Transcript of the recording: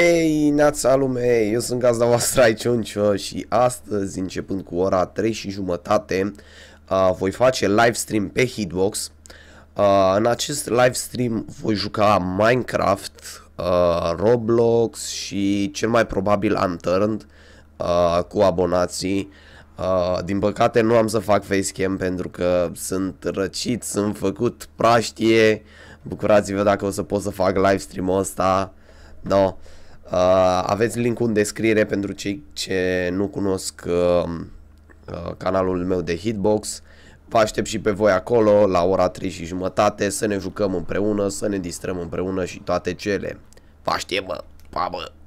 Hei, nața lume, eu sunt gazda voastră aici Aiciuncio și astăzi, începând cu ora 3 și jumătate, voi face live stream pe Hitbox. în acest live stream voi juca Minecraft, Roblox și cel mai probabil Unturned cu abonații. Uh, din păcate nu am să fac facecam pentru că sunt răcit, sunt făcut praștie. Bucurați-vă dacă o să pot să fac live ul ăsta. No. Da. Uh, aveți linkul în descriere pentru cei ce nu cunosc uh, uh, canalul meu de Hitbox. Vă aștept și pe voi acolo la ora 3 și jumătate să ne jucăm împreună, să ne distrăm împreună și toate cele. Vă aștept, mă! Pa, mă!